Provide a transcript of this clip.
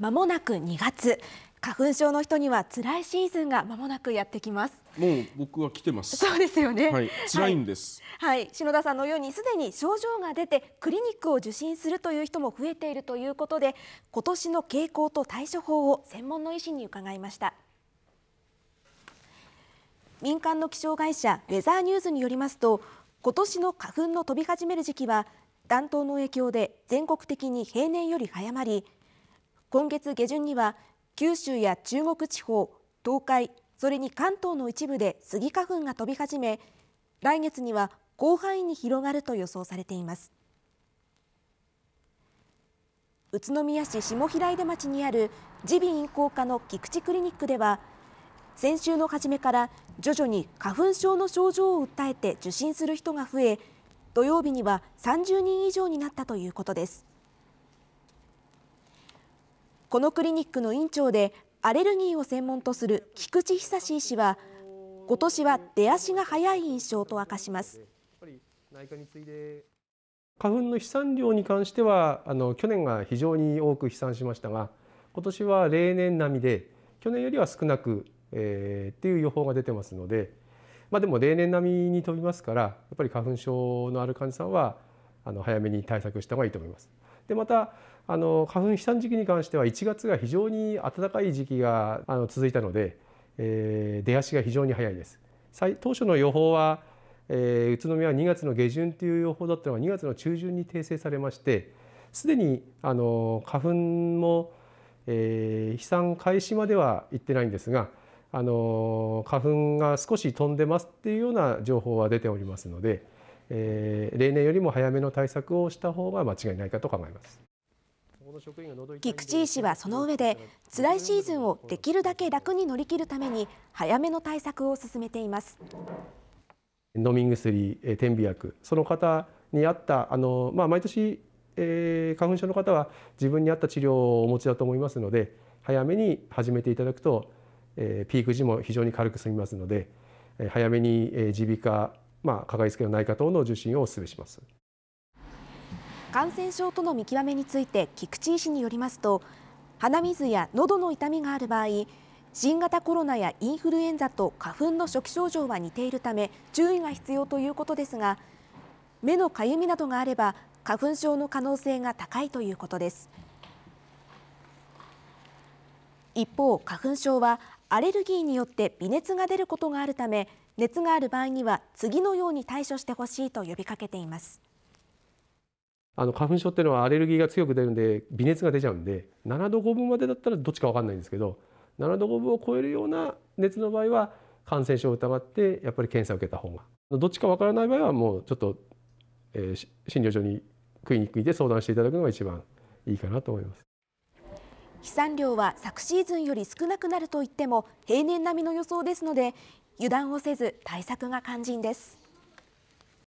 まもなく2月花粉症の人には辛いシーズンがまもなくやってきますもう僕は来てますそうですよね、はい、辛いんです、はい、はい、篠田さんのようにすでに症状が出てクリニックを受診するという人も増えているということで今年の傾向と対処法を専門の医師に伺いました民間の気象会社ウェザーニューズによりますと今年の花粉の飛び始める時期は暖冬の影響で全国的に平年より早まり今月下旬には九州や中国地方東海それに関東の一部でスギ花粉が飛び始め来月には広範囲に広がると予想されています宇都宮市下平出町にある耳鼻咽喉科の菊池クリニックでは先週の初めから徐々に花粉症の症状を訴えて受診する人が増え土曜日には30人以上になったということですこのクリニックの院長でアレルギーを専門とする菊池久医師は今年は出足が早い印象と明かします花粉の飛散量に関してはあの去年が非常に多く飛散しましたが今年は例年並みで去年よりは少なく、えー、っていう予報が出てますので、まあ、でも例年並みに飛びますからやっぱり花粉症のある患者さんはあの早めに対策した方がいいと思います。でまたあの花粉飛散時期に関しては1月が非常に暖かい時期があの続いたので、えー、出足が非常に早いです。当初の予報は、えー、宇都宮は2月の下旬という予報だったのが2月の中旬に訂正されましてすでにあの花粉も、えー、飛散開始までは行ってないんですがあの花粉が少し飛んでますっていうような情報は出ておりますので。えー、例年よりも早めの対策をした方が間違いないかと考えます。菊池医師はその上で辛いシーズンをできるだけ楽に乗り切るために早めの対策を進めています飲み薬、点鼻薬その方に合ったあの、まあ、毎年、えー、花粉症の方は自分に合った治療をお持ちだと思いますので早めに始めていただくと、えー、ピーク時も非常に軽く済みますので早めに耳鼻科まあ、かかりつけの内科等の受診をお勧めします。感染症との見極めについて菊池医師によりますと鼻水や喉の痛みがある場合新型コロナやインフルエンザと花粉の初期症状は似ているため注意が必要ということですが目のかゆみなどがあれば花粉症の可能性が高いということです一方花粉症はアレルギーによって微熱が出ることがあるため熱がある場合には次のように対処してほしいと呼びかけていますあの花粉症っていうのはアレルギーが強く出るんで微熱が出ちゃうんで7度5分までだったらどっちか分かんないんですけど7度5分を超えるような熱の場合は感染症を疑ってやっぱり検査を受けた方がどっちか分からない場合はもうちょっと、えー、診療所にクリニックにて相談していただくのが一番いいかなと思います。飛散量は昨シーズンより少なくなるといっても平年並みの予想ですので油断をせず対策が肝心です。